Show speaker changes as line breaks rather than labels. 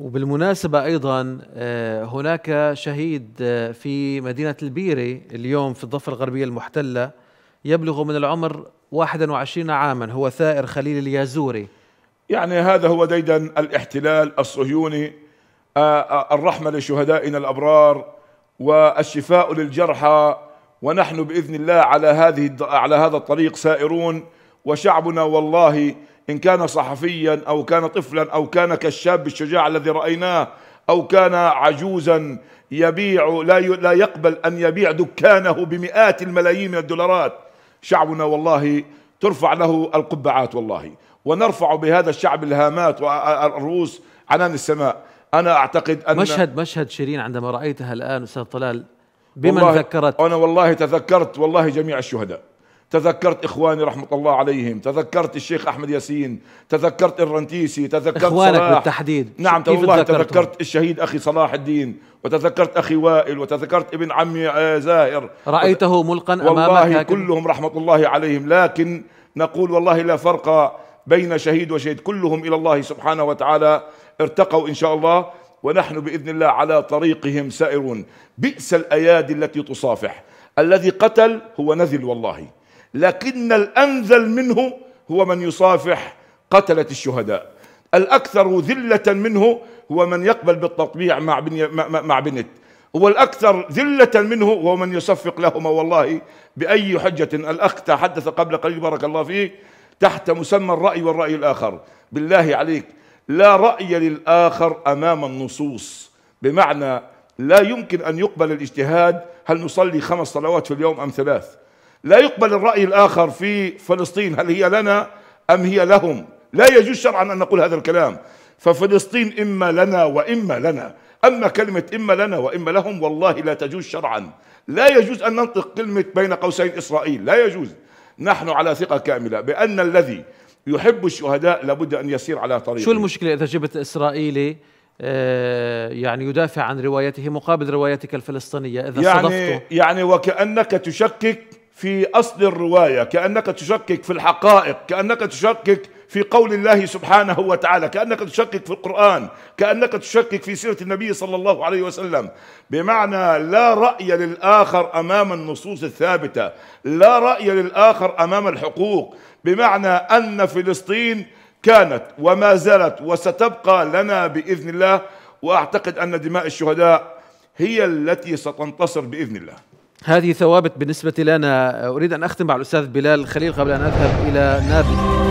وبالمناسبة أيضا آه، هناك شهيد آه، في مدينة البيري اليوم في الضفة الغربية المحتلة يبلغ من العمر 21
عاما هو ثائر خليل اليازوري يعني هذا هو ديدا الاحتلال الصهيوني آه، الرحمة لشهدائنا الأبرار والشفاء للجرحى ونحن بإذن الله على هذه على هذا الطريق سائرون وشعبنا والله إن كان صحفيا أو كان طفلا أو كان كالشاب الشجاع الذي رأيناه أو كان عجوزا يبيع لا لا يقبل أن يبيع دكانه بمئات الملايين من الدولارات شعبنا والله ترفع له القبعات والله ونرفع بهذا الشعب الهامات والرؤوس عنان السماء أنا أعتقد أن مشهد مشهد شيرين عندما رأيتها الآن أستاذ طلال بمن ذكرت أنا والله تذكرت والله جميع الشهداء تذكرت إخواني رحمة الله عليهم تذكرت الشيخ أحمد ياسين تذكرت الرنتيسي تذكرت إخوانك صلاح بالتحديد نعم والله تذكرت الشهيد أخي صلاح الدين وتذكرت أخي وائل وتذكرت ابن عمي آه، زاهر رأيته ملقا أمامك والله كلهم رحمة الله عليهم لكن نقول والله لا فرق بين شهيد وشهيد كلهم إلى الله سبحانه وتعالى ارتقوا إن شاء الله ونحن بإذن الله على طريقهم سائرون بئس الأيادي التي تصافح الذي قتل هو نذل والله لكن الأنذل منه هو من يصافح قتلة الشهداء الأكثر ذلة منه هو من يقبل بالتطبيع مع مع بنت هو الأكثر ذلة منه هو من يصفق لهما والله بأي حجة الأخ تحدث قبل قليل بارك الله فيه تحت مسمى الرأي والرأي الآخر بالله عليك لا رأي للآخر أمام النصوص بمعنى لا يمكن أن يقبل الاجتهاد هل نصلي خمس صلوات في اليوم أم ثلاث لا يقبل الرأي الآخر في فلسطين هل هي لنا أم هي لهم لا يجوز شرعا أن نقول هذا الكلام ففلسطين إما لنا وإما لنا أما كلمة إما لنا وإما لهم والله لا تجوز شرعا لا يجوز أن ننطق كلمة بين قوسين إسرائيل لا يجوز نحن على ثقة كاملة بأن الذي يحب الشهداء لابد أن يسير على طريقه شو المشكلة
إذا جبت إسرائيلي آه، يعني يدافع عن روايته مقابل روايتك الفلسطينية إذا يعني صدفته
يعني وكأنك تشكك في أصل الرواية كأنك تشكك في الحقائق كأنك تشكك في قول الله سبحانه وتعالى كأنك تشكك في القرآن كأنك تشكك في سيرة النبي صلى الله عليه وسلم بمعنى لا رأي للآخر أمام النصوص الثابتة لا رأي للآخر أمام الحقوق بمعنى أن فلسطين كانت وما زالت وستبقى لنا بإذن الله وأعتقد أن دماء الشهداء هي التي ستنتصر بإذن الله
هذه ثوابت بالنسبة لنا أريد أن أختم مع الأستاذ بلال خليل قبل أن أذهب إلى نافذ